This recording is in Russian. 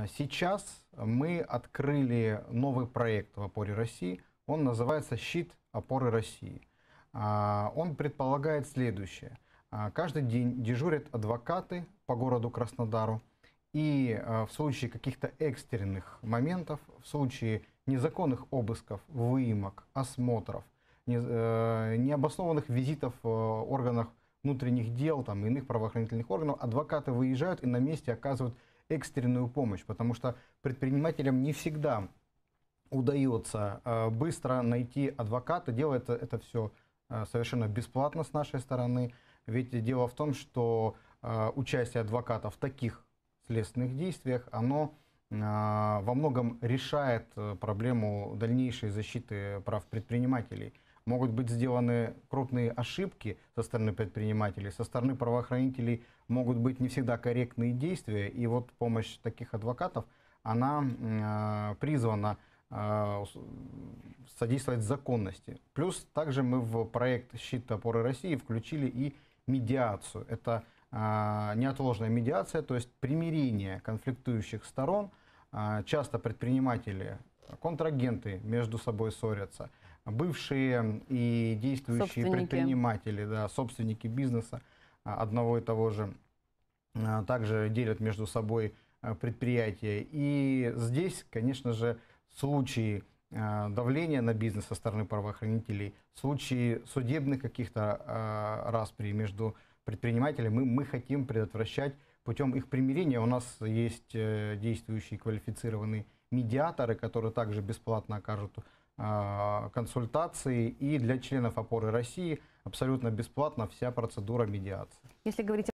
А сейчас мы открыли новый проект в опоре России. Он называется «Щит опоры России». А, он предполагает следующее. А, каждый день дежурят адвокаты по городу Краснодару. И в случае каких-то экстренных моментов, в случае незаконных обысков, выемок, осмотров, э, необоснованных визитов в э, органах внутренних дел, там, иных правоохранительных органов, адвокаты выезжают и на месте оказывают экстренную помощь, потому что предпринимателям не всегда удается э, быстро найти адвоката, делает это все э, совершенно бесплатно с нашей стороны. Ведь дело в том, что э, участие адвоката в таких следственных действиях, оно во многом решает проблему дальнейшей защиты прав предпринимателей – могут быть сделаны крупные ошибки со стороны предпринимателей, со стороны правоохранителей могут быть не всегда корректные действия, и вот помощь таких адвокатов, она э, призвана э, содействовать законности. Плюс также мы в проект «Щит опоры России» включили и медиацию. Это э, неотложная медиация, то есть примирение конфликтующих сторон. Э, часто предприниматели, контрагенты между собой ссорятся – бывшие и действующие предприниматели, да, собственники бизнеса а, одного и того же, а, также делят между собой а, предприятия. И здесь, конечно же, случаи давления на бизнес со стороны правоохранителей, случаи судебных каких-то распри между предпринимателями мы, мы хотим предотвращать путем их примирения. У нас есть э, действующие квалифицированные медиаторы, которые также бесплатно окажут а, консультации и для членов опоры России абсолютно бесплатно вся процедура медиации. Если говорить